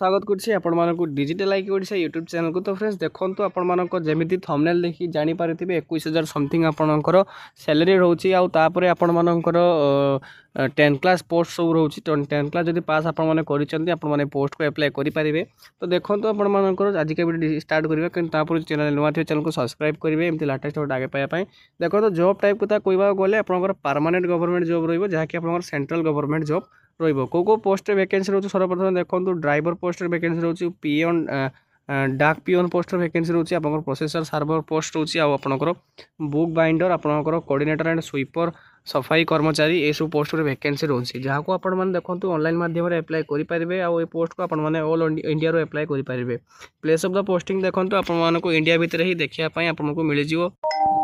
স্বাগত করছি ଆପଣମାନଙ୍କୁ ଡିଜିଟାଲ ଆଇକି ଓଡ଼ିଶା ୟୁଟ୍ୟୁବ୍ ଚ୍ୟାନେଲକୁ ତ ଫ୍ରେଣ୍ଡସ୍ ଦେଖନ୍ତୁ ଆପଣମାନଙ୍କ ଯେମିତି ଥମ୍ନେଲ୍ ଦେଖି ଜାଣିପାରିଥିବେ ଏକୋଇଶ ହଜାର ସମଥିଙ୍ଗ ଆପଣଙ୍କର ସାଲେରୀ ରହୁଛି ଆଉ ତାପରେ ଆପଣମାନଙ୍କର টেন ক্লাস পোস্ট সব রয়েছে টেন ক্লাস যদি পাস আপনার করছেন আপনার পোস্টক আপ্লাই করে পারে তো দেখুন আপনার আজকে ভিডিও স্টার্ট করবে কিন্তু তাপরে চ্যানেল নয় থাকবে চ্যানেলকে সবসক্রাইব করবে এমনি লাটেস্ট আপডেট আগে পাওয়া দেখুন জব টাইপ কথা কহবাকে গেলে আপনার পারমানেন্ট গভর্নমেন্ট জব রহব যা কি আপনার সেন্ট্রাল গভর্নমেন্ট জব ରହିବ କେଉଁ କେଉଁ ପୋଷ୍ଟରେ ଭ୍ୟାକେନ୍ସି ରହୁଛି ସର୍ବପ୍ରଥମେ ଦେଖନ୍ତୁ ଡ୍ରାଇଭର ପୋଷ୍ଟରେ ଭ୍ୟାକେନ୍ସି ରହୁଛି ପିଅନ୍ ଡାକ୍ ପିଅନ୍ ପୋଷ୍ଟର ଭ୍ୟାକେନ୍ସି ରହୁଛି ଆପଣଙ୍କର ପ୍ରୋସେସର ସାର୍ଭର ପୋଷ୍ଟ ରହୁଛି ଆଉ ଆପଣଙ୍କର ବୁକ୍ ବାଇଣ୍ଡର ଆପଣଙ୍କର କୋର୍ଡ଼ିନେଟର ଆଣ୍ଡ ସୁଇପର ସଫାଇ କର୍ମଚାରୀ ଏସବୁ ପୋଷ୍ଟରେ ଭ୍ୟାକେନ୍ସି ରହୁଛି ଯାହାକୁ ଆପଣମାନେ ଦେଖନ୍ତୁ ଅନଲାଇନ୍ ମାଧ୍ୟମରେ ଆପ୍ଲାଏ କରିପାରିବେ ଆଉ ଏ ପୋଷ୍ଟକୁ ଆପଣମାନେ ଅଲ୍ ଇଣ୍ଡିଆରୁ ଆପ୍ଲାଏ କରିପାରିବେ ପ୍ଲେସ୍ ଅଫ୍ ଦ ପୋଷ୍ଟିଂ ଦେଖନ୍ତୁ ଆପଣମାନଙ୍କୁ ଇଣ୍ଡିଆ ଭିତରେ ହିଁ ଦେଖିବା ପାଇଁ ଆପଣଙ୍କୁ ମିଳିଯିବ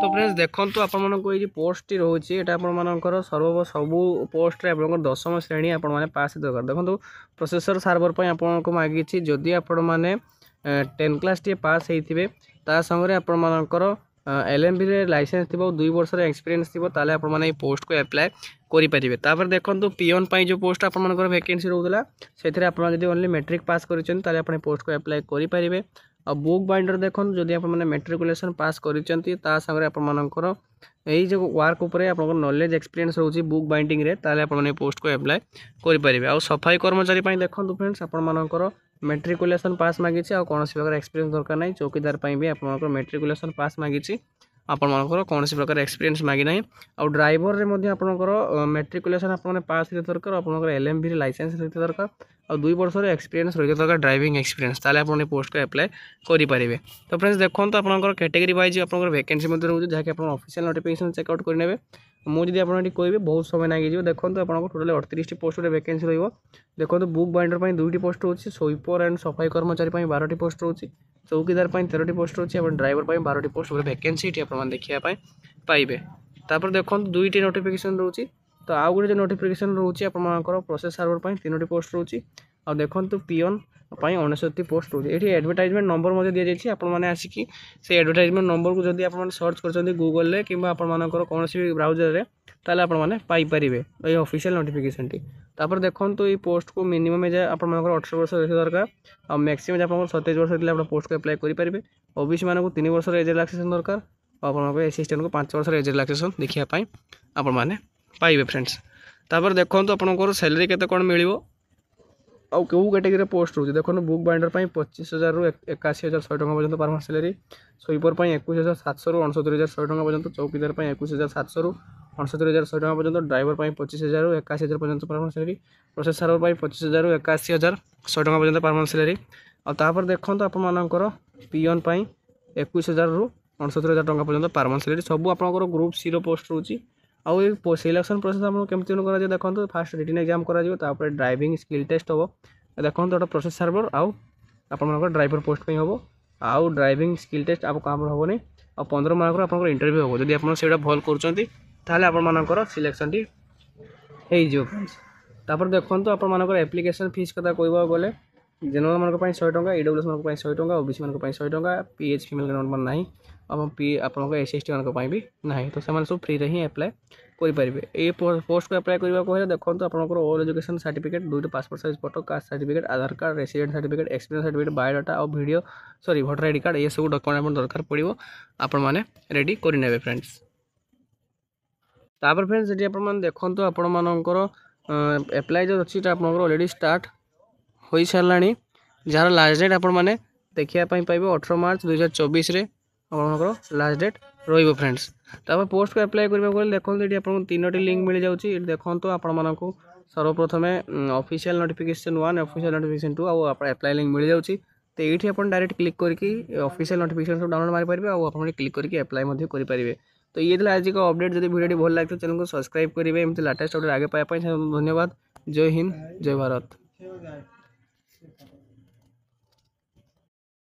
তো ଫ୍ରେଣ୍ଡସ୍ ଦେଖନ୍ତୁ ଆପଣମାନଙ୍କୁ ଏଇ ଯେଉଁ ପୋଷ୍ଟଟି ରହୁଛି ଏଇଟା ଆପଣମାନଙ୍କର ସର୍ବ ସବୁ ପୋଷ୍ଟରେ ଆପଣଙ୍କର ଦଶମ ଶ୍ରେଣୀ ଆପଣମାନେ ପାସ୍ ଦରକାର ଦେଖନ୍ତୁ ପ୍ରୋସେସର ସାର୍ଭର ପାଇଁ ଆପଣଙ୍କୁ ମାଗିଛି ଯଦି ଆପଣମାନେ ଟେନ୍ କ୍ଲାସ୍ଟିଏ ପାସ୍ ହେଇଥିବେ ତା ସାଙ୍ଗରେ ଆପଣମାନଙ୍କର ଏଲ୍ଏମ୍ବିରେ ଲାଇସେନ୍ସ ଥିବ ଦୁଇ ବର୍ଷର ଏକ୍ସପିରିଏନ୍ସ ଥିବ ତାହେଲେ ଆପଣମାନେ ଏଇ ପୋଷ୍ଟକୁ ଆପ୍ଲାଏ କରିପାରିବେ ତାପରେ ଦେଖନ୍ତୁ ପିଅନ୍ ପାଇଁ ଯେଉଁ ପୋଷ୍ଟ ଆପଣମାନଙ୍କର ଭ୍ୟାକେନ୍ସି ରହୁଥିଲା ସେଥିରେ ଆପଣ ଯଦି ଓନ୍ଲି ମେଟ୍ରିକ୍ ପାସ୍ କରିଛନ୍ତି ତାହେଲେ ଆପଣ ଏ ପୋଷ୍ଟକୁ ଆପ୍ଲାଏ କରିପାରିବେ ଆଉ ବୁକ୍ ବାଇଣ୍ଡର ଦେଖନ୍ତୁ ଯଦି ଆପଣମାନେ ମେଟ୍ରିକୁଲେସନ୍ ପାସ୍ କରିଛନ୍ତି ତା ସାଙ୍ଗରେ ଆପଣମାନଙ୍କର ଏଇ ଯେଉଁ ୱାର୍କ ଉପରେ ଆପଣଙ୍କର ନଲେଜ୍ ଏକ୍ସପିରିଏନ୍ସ ରହୁଛି ବୁକ୍ ବାଇଣ୍ଡିଂରେ ତାହେଲେ ଆପଣମାନେ ପୋଷ୍ଟକୁ ଆପ୍ଲାଏ କରିପାରିବେ ଆଉ ସଫାଇ କର୍ମଚାରୀ ପାଇଁ ଦେଖନ୍ତୁ ଫ୍ରେଣ୍ଡସ୍ ଆପଣମାନଙ୍କର ମେଟ୍ରିକୁଲେସନ୍ ପାସ୍ ମାଗିଛି ଆଉ କୌଣସି ପ୍ରକାର ଏକ୍ସପିରିଏନ୍ସ ଦରକାର ନାହିଁ ଚୌକିଦାର ପାଇଁ ବି ଆପଣମାନଙ୍କର ମେଟ୍ରିକୁଲେସନ୍ ପାସ୍ ମାଗିଛି ଆପଣମାନଙ୍କର କୌଣସି ପ୍ରକାର ଏକ୍ସପିରିଏନ୍ସ ମାଗିନାହିଁ ଆଉ ଡ୍ରାଇଭରରେ ମଧ୍ୟ ଆପଣଙ୍କର ମେଟ୍ରିକୁଲେସନ୍ ଆପଣମାନେ ପାସ୍ ରହିଥିବା ଦରକାର ଆପଣଙ୍କର ଏଲ୍ ଏମ୍ ବିରେ ଲାଇସେନ୍ସ ରହିଥିବା ଦରକାର ଆଉ ଦୁଇ ବର୍ଷର ଏକ୍ସପିରିଏନ୍ସ ରହିଥିବା ଦରକାର ଡ୍ରାଇଭିଂ ଏକ୍ସପିରିଏନ୍ସ ତାହେଲେ ଆପଣ ଏ ପୋଷ୍ଟକୁ ଆପ୍ଲାଏ କରିପାରିବେ ତ ଫ୍ରେଣ୍ଡସ୍ ଦେଖନ୍ତୁ ଆପଣଙ୍କର କ୍ୟାଟେଗୋରୀ ୱାଇଜ୍ ଆପଣଙ୍କର ଭେକେନ୍ସି ମଧ୍ୟ ରହୁଛି ଯାହାକି ଆପଣ ଅଫିସିଆଲ୍ ନୋଟିଫିକେସନ୍ ଚେକ୍ ଆଉଟ୍ କରିନେବେ ମୁଁ ଯଦି ଆପଣ ଏଠି କହିବି ବହୁତ ସମୟ ଲାଗିଯିବ ଦେଖନ୍ତୁ ଆପଣଙ୍କ ଟୋଟାଲ୍ ଅଠତିରିଶଟି ପୋଷ୍ଟ ଗୋଟେ ଭ୍ୟାକେନ୍ସି ରହିବ ଦେଖନ୍ତୁ ବୁକ୍ ବାଇଣ୍ଡର ପାଇଁ ଦୁଇଟି ପୋଷ୍ଟ ରହୁଛି ସ୍ୱିପର୍ ଆଣ୍ଡ ସଫାଇ କର୍ମଚାରୀ ପାଇଁ ବାରଟି ପୋଷ୍ଟ ରହୁଛି ଚୌକିଦାର ପାଇଁ ତେରଟି ପୋଷ୍ଟ ରହୁଛି ଏବଂ ଡ୍ରାଇଭର ପାଇଁ ବାରଟି ପୋଷ୍ଟ ଗୋଟେ ଭ୍ୟାକେନ୍ସି ଏଠି ଆପଣମାନେ ଦେଖିବା ପାଇଁ ପାଇବେ ତାପରେ ଦେଖନ୍ତୁ ଦୁଇଟି ନୋଟିଫିକେସନ୍ ରହୁଛି ତ ଆଉ ଗୋଟେ ଯେଉଁ ନୋଟିଫିକେସନ୍ ରହୁଛି ଆପଣମାନଙ୍କର ପ୍ରୋସେସ୍ ସର୍ଭର ପାଇଁ ତିନୋଟି ପୋଷ୍ଟ ରହୁଛି ଆଉ ଦେଖନ୍ତୁ ପିଅନ୍ ପାଇଁ ଅଣଷଠି ପୋଷ୍ଟ ରହୁଛି ଏଠି ଆଡ଼ଭର୍ଟାଇଜମେଣ୍ଟ ନମ୍ବର ମଧ୍ୟ ଦିଆଯାଇଛି ଆପଣମାନେ ଆସିକି ସେ ଆଡ଼ଭର୍ଟାଇଜମେଣ୍ଟ ନମ୍ବରକୁ ଯଦି ଆପଣମାନେ ସର୍ଚ୍ଚ କରିଛନ୍ତି ଗୁଗଲରେ କିମ୍ବା ଆପଣମାନଙ୍କର କୌଣସି ବି ବ୍ରାଉଜରରେ ତାହେଲେ ଆପଣମାନେ ପାଇପାରିବେ ଏଇ ଅଫିସିଆଲ ନୋଟିଫିକେସନଟି ତାପରେ ଦେଖନ୍ତୁ ଏଇ ପୋଷ୍ଟକୁ ମିନିମମ୍ ଏଜ୍ ଆପଣମାନଙ୍କର ଅଠର ବର୍ଷ ରହିବା ଦରକାର ଆଉ ମ୍ୟାକ୍ସିମମ୍ ଆପଣଙ୍କର ସତେଇଶ ବର୍ଷ ହେଇଥିଲେ ଆପଣ ପୋଷ୍ଟକୁ ଆପ୍ଲାଏ କରିପାରିବେ ଓବିସି ମାନଙ୍କୁ ତିନି ବର୍ଷର ଏଜ୍ ରିଲାକ୍ସେସନ୍ ଦରକାର ଆଉ ଆପଣଙ୍କ ଏସିଷ୍ଟାଣ୍ଟକୁ ପାଞ୍ଚ ବର୍ଷର ଏଜ୍ ରିଲାକ୍ସେସନ୍ ଦେଖିବା ପାଇଁ ଆପଣମାନେ ପାଇବେ ଫ୍ରେଣ୍ଡସ୍ ତାପରେ ଦେଖନ୍ତୁ ଆପଣଙ୍କର ସାଲେରୀ କେତେ କ'ଣ ମିଳିବ ଆଉ କେଉଁ କ୍ୟାଟେଗୋରୀରେ ପୋଷ୍ଟ ରହୁଛି ଦେଖନ୍ତୁ ବୁକ୍ ବାଇଣ୍ଡର୍ ପାଇଁ ପଚିଶ ହଜାରରୁ ଏକାଅଶୀ ହଜାର ଶହେ ଟଙ୍କା ପର୍ଯ୍ୟନ୍ତ ପରମାନେଣ୍ଟ ସାଲାରୀ ସ୍ୱିପର୍ ପାଇଁ ଏକୋଇଶ ହଜାର ସାତଶହରୁ ଅଣସତୁରି ହଜାର ଶହେ ଟଙ୍କା ପର୍ଯ୍ୟନ୍ତ ଚୌକିଦାର ପାଇଁ ଏକୋଇଶ ହଜାର ସାତଶହରୁ ଅଣସତୁରି ହଜାର ଶହେ ଟଙ୍କା ପର୍ଯ୍ୟନ୍ତ ଡ୍ରାଇଭର ପାଇଁ ପଚିଶ ହଜାରରୁ ଏକାଅଶୀ ହଜାର ପର୍ଯ୍ୟନ୍ତ ପରମାନେଣ୍ଟ ସାଲାରୀ ପ୍ରୋସେସର ପାଇଁ ପଚିଶ ହଜାରରୁ ଏକାଅଶୀ ହଜାର ଶହେ ଟଙ୍କା ପର୍ଯ୍ୟନ୍ତ ପରମାନେଣ୍ଟ ସାଲାରୀ ଆଉ ତାପରେ ଦେଖନ୍ତୁ ଆପଣମାନଙ୍କର ପିଅନ୍ ପାଇଁ ଏକୋଇଶ ହଜାରରୁ ଅଣସତୁରି ହଜାର ଟଙ୍କା ପର୍ଯ୍ୟନ୍ତ ପରମାନେଣ୍ଟ ସାଲାରୀ ସବୁ ଆପଣଙ୍କର ଗ୍ରୁପ୍ ସିର ପୋଷ୍ଟ ରହୁଛି ଆଉ ଏଇ ସିଲେକ୍ସନ୍ ପ୍ରୋସେସ୍ ଆପଣଙ୍କୁ କେମିତି କରାଯିବ ଦେଖନ୍ତୁ ଫାର୍ଷ୍ଟ ରିଟିନ୍ ଏକ୍ଜାମ୍ କରାଯିବ ତାପରେ ଡ୍ରାଇଭିଂ ସ୍କିଲ୍ ଟେଷ୍ଟ ହେବ ଦେଖନ୍ତୁ ଗୋଟେ ପ୍ରୋସେସ୍ ସର୍ଭର ଆଉ ଆପଣଙ୍କର ଡ୍ରାଇଭର ପୋଷ୍ଟ ପାଇଁ ହେବ ଆଉ ଡ୍ରାଇଭିଂ ସ୍କିଲ୍ ଟେଷ୍ଟ ଆପଣଙ୍କ ଆମର ହେବନି ଆଉ ପନ୍ଦର ମାର୍କର ଆପଣଙ୍କର ଇଣ୍ଟରଭ୍ୟୁ ହେବ ଯଦି ଆପଣ ସେଇଟା ଭଲ କରୁଛନ୍ତି ତାହେଲେ ଆପଣମାନଙ୍କର ସିଲେକ୍ସନ୍ଟି ହେଇଯିବ ଫ୍ରେଣ୍ଡସ୍ ତାପରେ ଦେଖନ୍ତୁ ଆପଣମାନଙ୍କର ଆପ୍ଲିକେସନ୍ ଫିସ୍ କଥା କହିବାକୁ ଗଲେ জেনারেল ମାନଙ୍କ ପାଇଁ ଶହେ ଟଙ୍କା ଇ ଡବ୍ଲୁ ଏସ୍ ମାନଙ୍କ ପାଇଁ ଶହେ ଟଙ୍କା ଓ ବି ସି ମାନଙ୍କ ପାଇଁ ଶହେ ଟଙ୍କା ପି ଏଚ୍ ଫିମେଲ୍ମାନଙ୍କ ନାହିଁ ଏବଂ ପି ଆପଣଙ୍କ ଏସ୍ ଏସ୍ ଟିମାନଙ୍କ ପାଇଁ ବି ନାହିଁ ତ ସେମାନେ ସବୁ ଫ୍ରିରେ ହିଁ ଆପ୍ଲାଏ କରିପାରିବେ ଏଇ ପୋଷ୍ଟକୁ ଆପ୍ଲାଏ କରିବାକୁ ହେଲେ ଦେଖନ୍ତୁ ଆପଣଙ୍କର ଅଲ୍ ଏଜୁକେସନ୍ ସାର୍ଟିଫିକେଟ୍ ଦୁଇଟି passport size photo caste certificate Aadhaar card resident certificate experience certificate biodata ଆଉ video sorry voter I D card ଏସବୁ ଡକ୍ୟୁମେଣ୍ଟ ଆପଣ ଦରକାର ପଡ଼ିବ ଆପଣମାନେ ରେଡ଼ି କରିନେବେ ଫ୍ରେଣ୍ଡସ୍ ତାପରେ ଫ୍ରେଣ୍ଡସ୍ ସେଠି ଆପଣମାନେ ଦେଖନ୍ତୁ ଆପଣମାନଙ୍କର ଆପ୍ଲାଏ ଯେଉଁ ଅଛି ସେଇଟା ଆପଣଙ୍କର ଅଲରେଡ଼ି ଷ୍ଟାର୍ଟ ହୋଇସାରିଲାଣି ଯାହାର ଲାଷ୍ଟ ଡେଟ୍ ଆପଣମାନେ ଦେଖିବା ପାଇଁ ପାଇବେ ଅଠର ମାର୍ଚ୍ଚ ଦୁଇହଜାର ଚବିଶରେ ଆପଣଙ୍କର ଲାଷ୍ଟ ଡେଟ୍ ରହିବ ଫ୍ରେଣ୍ଡସ୍ ତାପରେ ପୋଷ୍ଟକୁ ଆପ୍ଲାଏ କରିବାକୁ ହେଲେ ଦେଖନ୍ତୁ ଏଠି ଆପଣଙ୍କୁ ତିନୋଟି ଲିଙ୍କ୍ ମିଳିଯାଉଛି ଏଠି ଦେଖନ୍ତୁ ଆପଣମାନଙ୍କୁ ସର୍ବପ୍ରଥମେ official notification one official notification two ଆଉ ଆପ୍ଲାଏ ଲିଙ୍କ୍ ମିଳିଯାଉଛି ତ ଏଇଠି ଆପଣ ଡାଇରେକ୍ଟ କ୍ଲିକ୍ କରିକି ଅଫିସିଆଲ୍ ନୋଟିଫିକେସନ୍ ସବୁ ଡାଉନଲୋଡ୍ ମାରିପାରିବେ ଆଉ ଆପଣ କ୍ଲିକ୍ କରିକି ଆପ୍ଲାଏ ମଧ୍ୟ କରିପାରିବେ ତ ଇଏ ଥିଲା ଆଜିକ ଅପଡେଟ୍ ଯଦି ଭିଡ଼ିଓଟି ଭଲ ଲାଗିଥିବ ଚ୍ୟାନେଲକୁ ସବସ୍କ୍ରାଇବ୍ କରିବେ ଏମିତି ଲାଟେଷ୍ଟ ଅପଡେଟ୍ ଆଗେ ପାଇବା ପାଇଁ ଧନ୍ୟବାଦ ଜୟ ହିନ୍ଦ ଜୟ ଭାରତ Thank you.